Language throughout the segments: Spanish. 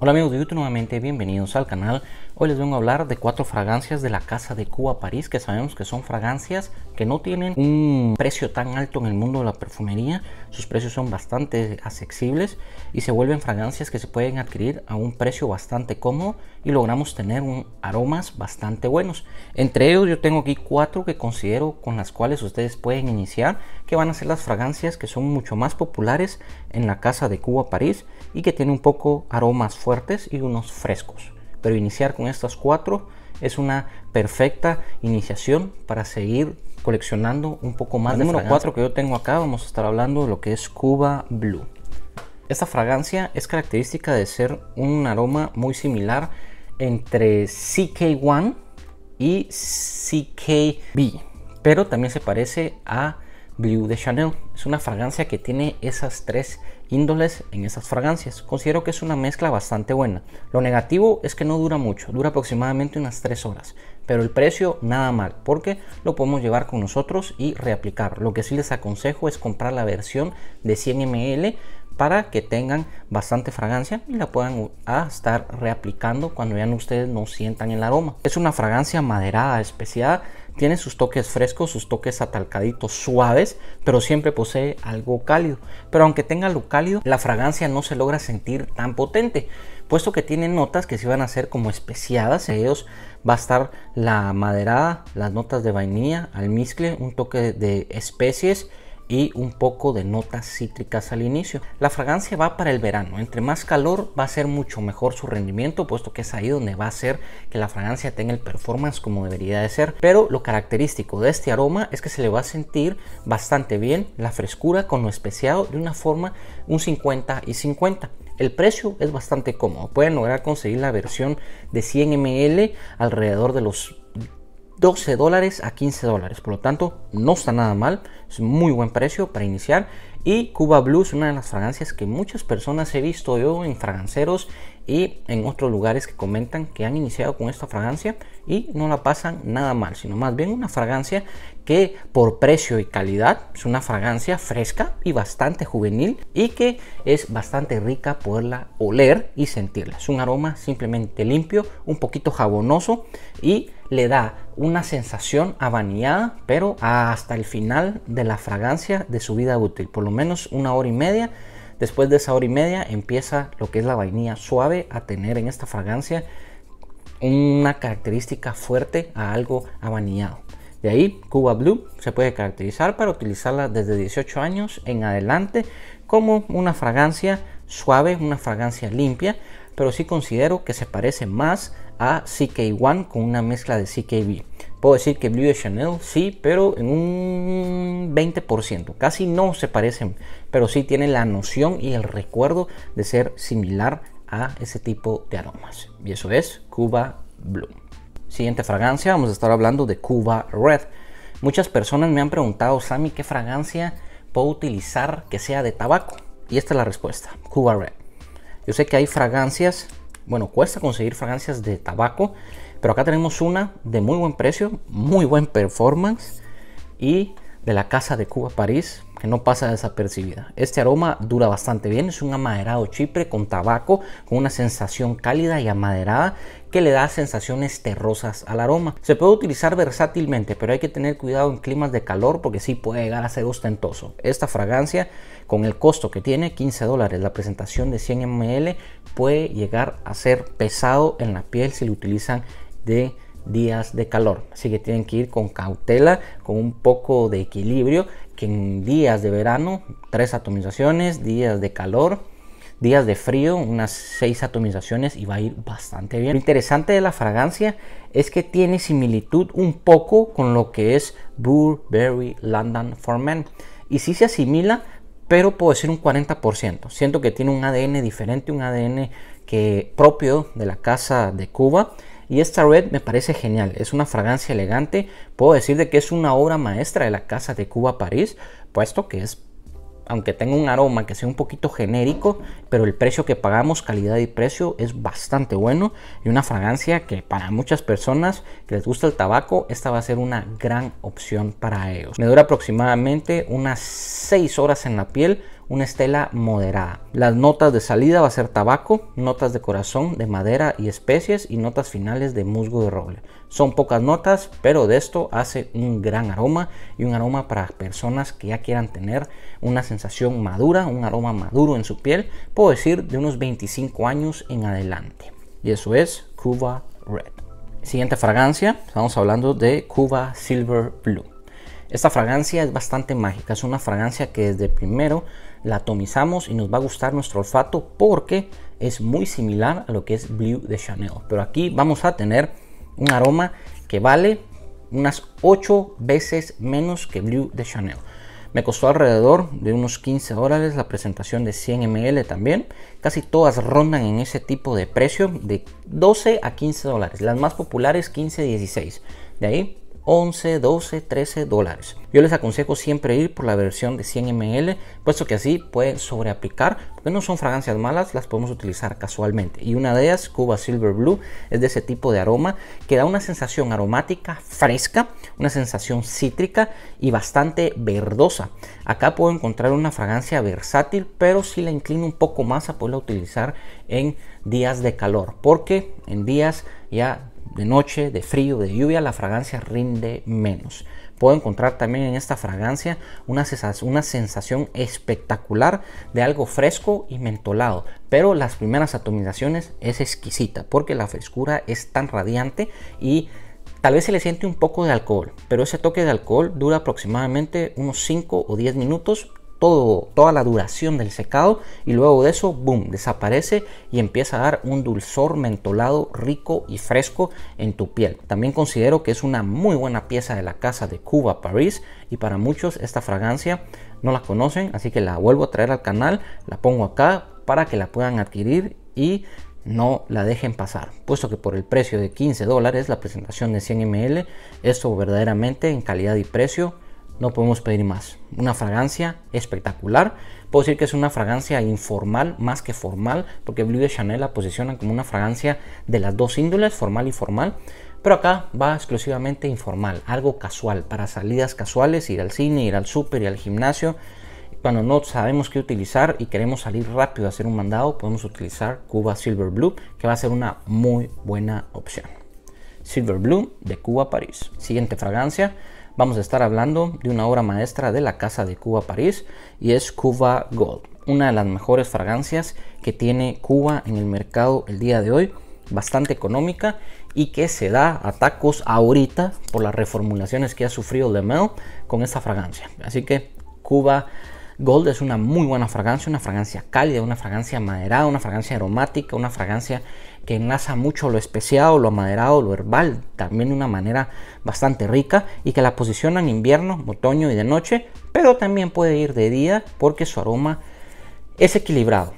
Hola amigos de YouTube nuevamente, bienvenidos al canal. Hoy les vengo a hablar de cuatro fragancias de la Casa de Cuba París, que sabemos que son fragancias que no tienen un precio tan alto en el mundo de la perfumería. Sus precios son bastante accesibles y se vuelven fragancias que se pueden adquirir a un precio bastante cómodo y logramos tener un, aromas bastante buenos. Entre ellos yo tengo aquí cuatro que considero con las cuales ustedes pueden iniciar, que van a ser las fragancias que son mucho más populares en la Casa de Cuba París y que tienen un poco aromas fuertes y unos frescos. Pero iniciar con estas cuatro es una perfecta iniciación para seguir coleccionando un poco más. La de número cuatro que yo tengo acá vamos a estar hablando de lo que es Cuba Blue. Esta fragancia es característica de ser un aroma muy similar entre CK1 y CKB, pero también se parece a Blue de Chanel. Es una fragancia que tiene esas tres índoles en esas fragancias. Considero que es una mezcla bastante buena. Lo negativo es que no dura mucho, dura aproximadamente unas 3 horas, pero el precio nada mal, porque lo podemos llevar con nosotros y reaplicar. Lo que sí les aconsejo es comprar la versión de 100 ml para que tengan bastante fragancia y la puedan estar reaplicando cuando vean ustedes no sientan el aroma. Es una fragancia maderada, especiada, tiene sus toques frescos, sus toques atalcaditos, suaves, pero siempre posee algo cálido. Pero aunque tenga lo cálido, la fragancia no se logra sentir tan potente, puesto que tiene notas que se van a ser como especiadas. En ellos va a estar la maderada, las notas de vainilla, almizcle, un toque de especies y un poco de notas cítricas al inicio. La fragancia va para el verano, entre más calor va a ser mucho mejor su rendimiento, puesto que es ahí donde va a ser que la fragancia tenga el performance como debería de ser. Pero lo característico de este aroma es que se le va a sentir bastante bien la frescura con lo especiado de una forma un 50 y 50. El precio es bastante cómodo, pueden lograr conseguir la versión de 100 ml alrededor de los 12 dólares a 15 dólares. Por lo tanto, no está nada mal. Es muy buen precio para iniciar. Y Cuba Blues, una de las fragancias que muchas personas he visto yo en fraganceros y en otros lugares que comentan que han iniciado con esta fragancia y no la pasan nada mal, sino más bien una fragancia que por precio y calidad es una fragancia fresca y bastante juvenil y que es bastante rica poderla oler y sentirla. Es un aroma simplemente limpio, un poquito jabonoso y le da una sensación abaneada pero hasta el final de la fragancia de su vida útil, por lo menos una hora y media Después de esa hora y media empieza lo que es la vainilla suave a tener en esta fragancia una característica fuerte a algo abaniado. De ahí, Cuba Blue se puede caracterizar para utilizarla desde 18 años en adelante como una fragancia suave, una fragancia limpia, pero sí considero que se parece más a CK1 con una mezcla de CKB. Puedo decir que Blue de Chanel sí, pero en un 20%. Casi no se parecen, pero sí tienen la noción y el recuerdo de ser similar a ese tipo de aromas. Y eso es Cuba Blue. Siguiente fragancia, vamos a estar hablando de Cuba Red. Muchas personas me han preguntado, Sammy, ¿qué fragancia puedo utilizar que sea de tabaco? Y esta es la respuesta, Cuba Red. Yo sé que hay fragancias, bueno, cuesta conseguir fragancias de tabaco pero acá tenemos una de muy buen precio, muy buen performance y de la casa de Cuba París que no pasa desapercibida. Este aroma dura bastante bien, es un amaderado chipre con tabaco, con una sensación cálida y amaderada que le da sensaciones terrosas al aroma. Se puede utilizar versátilmente, pero hay que tener cuidado en climas de calor porque sí puede llegar a ser ostentoso. Esta fragancia, con el costo que tiene, 15 dólares, la presentación de 100 ml, puede llegar a ser pesado en la piel si lo utilizan de días de calor. Así que tienen que ir con cautela, con un poco de equilibrio, que en días de verano, tres atomizaciones, días de calor, días de frío, unas seis atomizaciones y va a ir bastante bien. Lo interesante de la fragancia es que tiene similitud un poco con lo que es Burberry London for Men. Y si se asimila, pero puede ser un 40%. Siento que tiene un ADN diferente, un ADN que propio de la casa de Cuba y esta red me parece genial, es una fragancia elegante, puedo decir de que es una obra maestra de la Casa de Cuba París, puesto que es, aunque tenga un aroma que sea un poquito genérico, pero el precio que pagamos, calidad y precio es bastante bueno y una fragancia que para muchas personas que les gusta el tabaco, esta va a ser una gran opción para ellos. Me dura aproximadamente unas 6 horas en la piel, una estela moderada. Las notas de salida va a ser tabaco, notas de corazón, de madera y especies y notas finales de musgo de roble. Son pocas notas, pero de esto hace un gran aroma y un aroma para personas que ya quieran tener una sensación madura, un aroma maduro en su piel, puedo decir de unos 25 años en adelante. Y eso es Cuba Red. Siguiente fragancia, estamos hablando de Cuba Silver Blue. Esta fragancia es bastante mágica, es una fragancia que desde primero la atomizamos y nos va a gustar nuestro olfato porque es muy similar a lo que es Blue de Chanel. Pero aquí vamos a tener un aroma que vale unas 8 veces menos que Blue de Chanel. Me costó alrededor de unos 15 dólares la presentación de 100 ml también. Casi todas rondan en ese tipo de precio de 12 a 15 dólares. Las más populares 15, 16. De ahí 11, 12, 13 dólares. Yo les aconsejo siempre ir por la versión de 100 ml, puesto que así pueden sobreaplicar, porque no son fragancias malas, las podemos utilizar casualmente. Y una de ellas, Cuba Silver Blue, es de ese tipo de aroma que da una sensación aromática fresca, una sensación cítrica y bastante verdosa. Acá puedo encontrar una fragancia versátil, pero si la inclino un poco más a poderla utilizar en días de calor, porque en días ya de noche, de frío, de lluvia, la fragancia rinde menos. Puedo encontrar también en esta fragancia una sensación, una sensación espectacular de algo fresco y mentolado, pero las primeras atomizaciones es exquisita porque la frescura es tan radiante y Tal vez se le siente un poco de alcohol, pero ese toque de alcohol dura aproximadamente unos 5 o 10 minutos toda la duración del secado y luego de eso, boom, desaparece y empieza a dar un dulzor mentolado rico y fresco en tu piel. También considero que es una muy buena pieza de la casa de Cuba París y para muchos esta fragancia no la conocen, así que la vuelvo a traer al canal, la pongo acá para que la puedan adquirir y no la dejen pasar, puesto que por el precio de 15 dólares la presentación de 100 ml, esto verdaderamente en calidad y precio no podemos pedir más. Una fragancia espectacular. Puedo decir que es una fragancia informal más que formal, porque Blue de Chanel la posicionan como una fragancia de las dos índoles, formal y formal. Pero acá va exclusivamente informal, algo casual, para salidas casuales, ir al cine, ir al súper, y al gimnasio. Cuando no sabemos qué utilizar y queremos salir rápido a hacer un mandado, podemos utilizar Cuba Silver Blue, que va a ser una muy buena opción. Silver Blue de Cuba París. Siguiente fragancia, vamos a estar hablando de una obra maestra de la Casa de Cuba París y es Cuba Gold, una de las mejores fragancias que tiene Cuba en el mercado el día de hoy, bastante económica y que se da atacos ahorita por las reformulaciones que ha sufrido Lemel con esta fragancia. Así que Cuba Gold es una muy buena fragancia, una fragancia cálida, una fragancia maderada, una fragancia aromática, una fragancia que enlaza mucho lo especiado, lo maderado, lo herbal, también de una manera bastante rica y que la posiciona en invierno, otoño y de noche, pero también puede ir de día porque su aroma es equilibrado.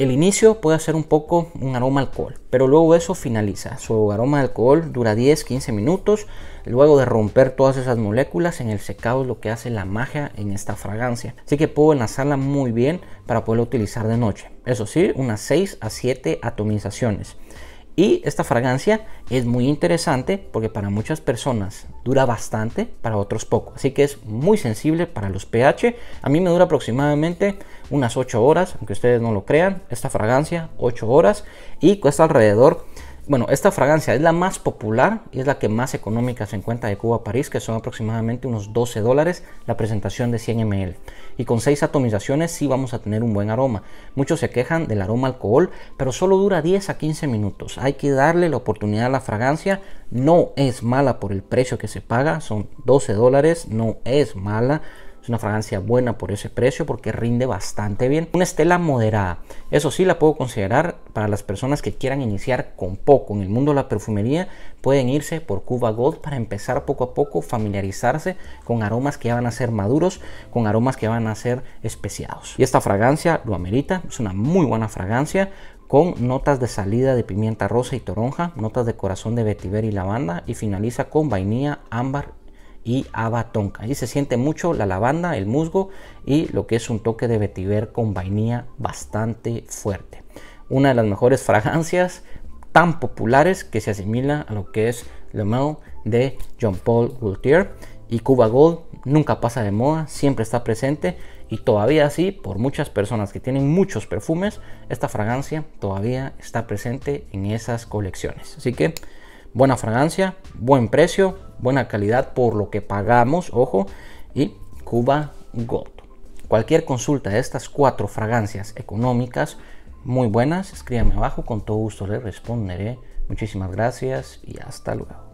El inicio puede hacer un poco un aroma alcohol, pero luego eso finaliza. Su aroma de alcohol dura 10-15 minutos. Luego de romper todas esas moléculas en el secado es lo que hace la magia en esta fragancia. Así que puedo enlazarla muy bien para poderla utilizar de noche. Eso sí, unas 6 a 7 atomizaciones. Y esta fragancia es muy interesante porque para muchas personas dura bastante, para otros poco. Así que es muy sensible para los pH. A mí me dura aproximadamente unas 8 horas, aunque ustedes no lo crean. Esta fragancia, 8 horas. Y cuesta alrededor bueno, esta fragancia es la más popular y es la que más económica se encuentra de Cuba a París, que son aproximadamente unos 12 dólares la presentación de 100 ml. Y con 6 atomizaciones sí vamos a tener un buen aroma. Muchos se quejan del aroma alcohol, pero solo dura 10 a 15 minutos. Hay que darle la oportunidad a la fragancia. No es mala por el precio que se paga, son 12 dólares, no es mala es una fragancia buena por ese precio porque rinde bastante bien. Una estela moderada. Eso sí la puedo considerar para las personas que quieran iniciar con poco. En el mundo de la perfumería pueden irse por Cuba Gold para empezar poco a poco familiarizarse con aromas que ya van a ser maduros, con aromas que van a ser especiados. Y esta fragancia lo amerita. Es una muy buena fragancia con notas de salida de pimienta rosa y toronja, notas de corazón de vetiver y lavanda y finaliza con vainilla, ámbar y abatonca. ahí se siente mucho la lavanda, el musgo y lo que es un toque de vetiver con vainilla bastante fuerte. Una de las mejores fragancias tan populares que se asimila a lo que es Le Mans de Jean Paul Gaultier y Cuba Gold nunca pasa de moda, siempre está presente y todavía así, por muchas personas que tienen muchos perfumes, esta fragancia todavía está presente en esas colecciones. Así que buena fragancia, buen precio, buena calidad por lo que pagamos, ojo, y Cuba Gold. Cualquier consulta de estas cuatro fragancias económicas muy buenas, escríbame abajo, con todo gusto le responderé. Muchísimas gracias y hasta luego.